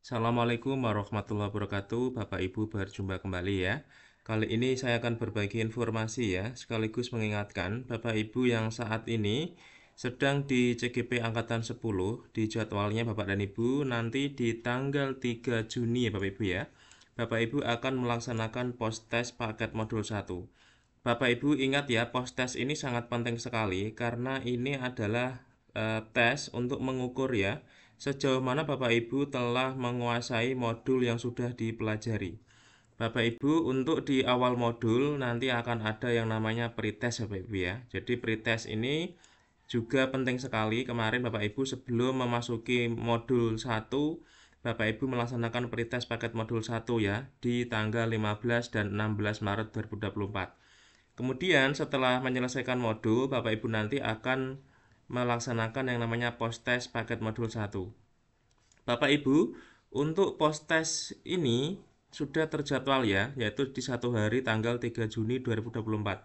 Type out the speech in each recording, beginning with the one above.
Assalamualaikum warahmatullahi wabarakatuh Bapak Ibu berjumpa kembali ya Kali ini saya akan berbagi informasi ya Sekaligus mengingatkan Bapak Ibu yang saat ini sedang di CGP Angkatan 10 Di jadwalnya Bapak dan Ibu nanti di tanggal 3 Juni ya Bapak Ibu ya Bapak Ibu akan melaksanakan post test paket modul 1 Bapak Ibu ingat ya post test ini sangat penting sekali Karena ini adalah uh, tes untuk mengukur ya Sejauh mana Bapak Ibu telah menguasai modul yang sudah dipelajari? Bapak Ibu, untuk di awal modul nanti akan ada yang namanya pretest Bapak Ibu ya. Jadi pretest ini juga penting sekali. Kemarin Bapak Ibu sebelum memasuki modul 1, Bapak Ibu melaksanakan pretest paket modul 1 ya di tanggal 15 dan 16 Maret 2024. Kemudian setelah menyelesaikan modul, Bapak Ibu nanti akan melaksanakan yang namanya post test paket modul 1. Bapak Ibu, untuk post test ini sudah terjadwal ya, yaitu di satu hari tanggal 3 Juni 2024.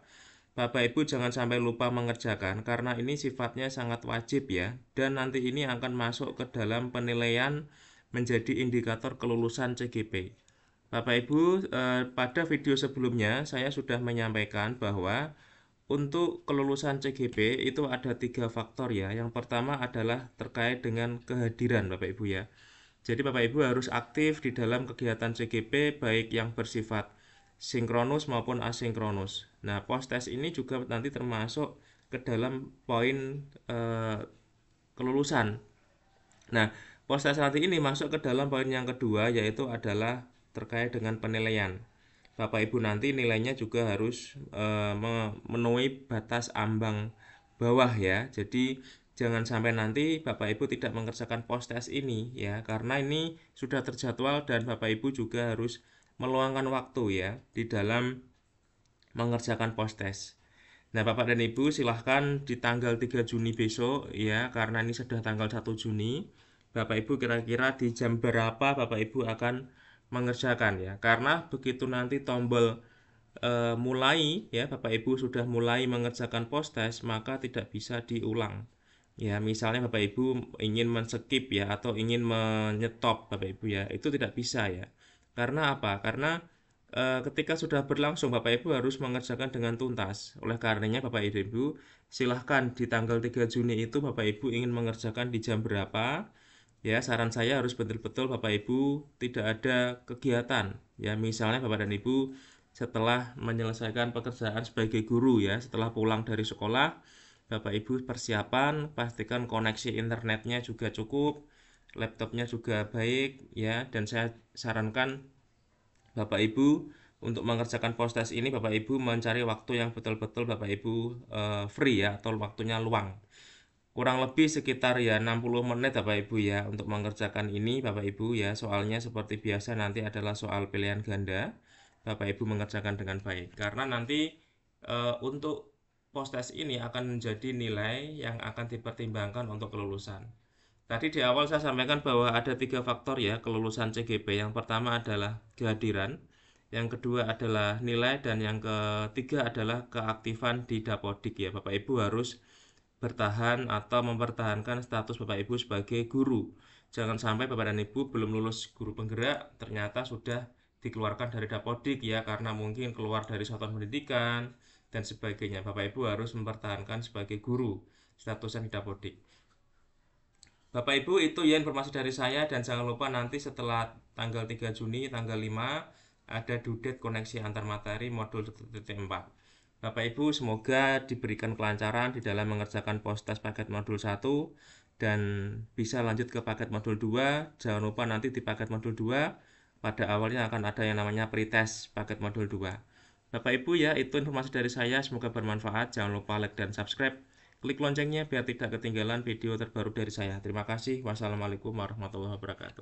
Bapak Ibu jangan sampai lupa mengerjakan karena ini sifatnya sangat wajib ya dan nanti ini akan masuk ke dalam penilaian menjadi indikator kelulusan CGP. Bapak Ibu, eh, pada video sebelumnya saya sudah menyampaikan bahwa untuk kelulusan CGP itu ada tiga faktor ya. Yang pertama adalah terkait dengan kehadiran Bapak Ibu ya. Jadi Bapak Ibu harus aktif di dalam kegiatan CGP baik yang bersifat sinkronus maupun asinkronus. Nah, post test ini juga nanti termasuk ke dalam poin eh, kelulusan. Nah, post test nanti ini masuk ke dalam poin yang kedua yaitu adalah terkait dengan penilaian. Bapak Ibu nanti nilainya juga harus e, eh, memenuhi batas ambang bawah ya. Jadi jangan sampai nanti Bapak Ibu tidak mengerjakan post test ini ya karena ini sudah terjadwal dan Bapak Ibu juga harus meluangkan waktu ya di dalam mengerjakan post test. Nah, Bapak dan Ibu silahkan di tanggal 3 Juni besok ya, karena ini sudah tanggal 1 Juni. Bapak Ibu kira-kira di jam berapa Bapak Ibu akan mengerjakan ya karena begitu nanti tombol e, mulai ya Bapak Ibu sudah mulai mengerjakan post test maka tidak bisa diulang ya misalnya Bapak Ibu ingin men-skip ya atau ingin menyetop Bapak Ibu ya itu tidak bisa ya karena apa karena e, ketika sudah berlangsung Bapak Ibu harus mengerjakan dengan tuntas oleh karenanya Bapak Ibu silahkan di tanggal 3 Juni itu Bapak Ibu ingin mengerjakan di jam berapa Ya, saran saya harus betul-betul Bapak Ibu tidak ada kegiatan. Ya, misalnya Bapak dan Ibu setelah menyelesaikan pekerjaan sebagai guru ya, setelah pulang dari sekolah, Bapak Ibu persiapan, pastikan koneksi internetnya juga cukup, laptopnya juga baik ya, dan saya sarankan Bapak Ibu untuk mengerjakan postes ini Bapak Ibu mencari waktu yang betul-betul Bapak Ibu uh, free ya atau waktunya luang kurang lebih sekitar ya 60 menit Bapak Ibu ya untuk mengerjakan ini Bapak Ibu ya soalnya seperti biasa nanti adalah soal pilihan ganda Bapak Ibu mengerjakan dengan baik karena nanti e, untuk post test ini akan menjadi nilai yang akan dipertimbangkan untuk kelulusan tadi di awal saya sampaikan bahwa ada tiga faktor ya kelulusan CGP yang pertama adalah kehadiran yang kedua adalah nilai dan yang ketiga adalah keaktifan di dapodik ya Bapak Ibu harus bertahan atau mempertahankan status Bapak Ibu sebagai guru. Jangan sampai Bapak dan Ibu belum lulus guru penggerak, ternyata sudah dikeluarkan dari dapodik ya, karena mungkin keluar dari satuan pendidikan dan sebagainya. Bapak Ibu harus mempertahankan sebagai guru statusnya di dapodik. Bapak Ibu itu ya informasi dari saya dan jangan lupa nanti setelah tanggal 3 Juni, tanggal 5 ada dudet koneksi antar materi modul 1.4. Bapak Ibu semoga diberikan kelancaran di dalam mengerjakan post-test paket modul 1 dan bisa lanjut ke paket modul 2. Jangan lupa nanti di paket modul 2 pada awalnya akan ada yang namanya pretest paket modul 2. Bapak Ibu ya itu informasi dari saya semoga bermanfaat. Jangan lupa like dan subscribe. Klik loncengnya biar tidak ketinggalan video terbaru dari saya. Terima kasih. Wassalamualaikum warahmatullahi wabarakatuh.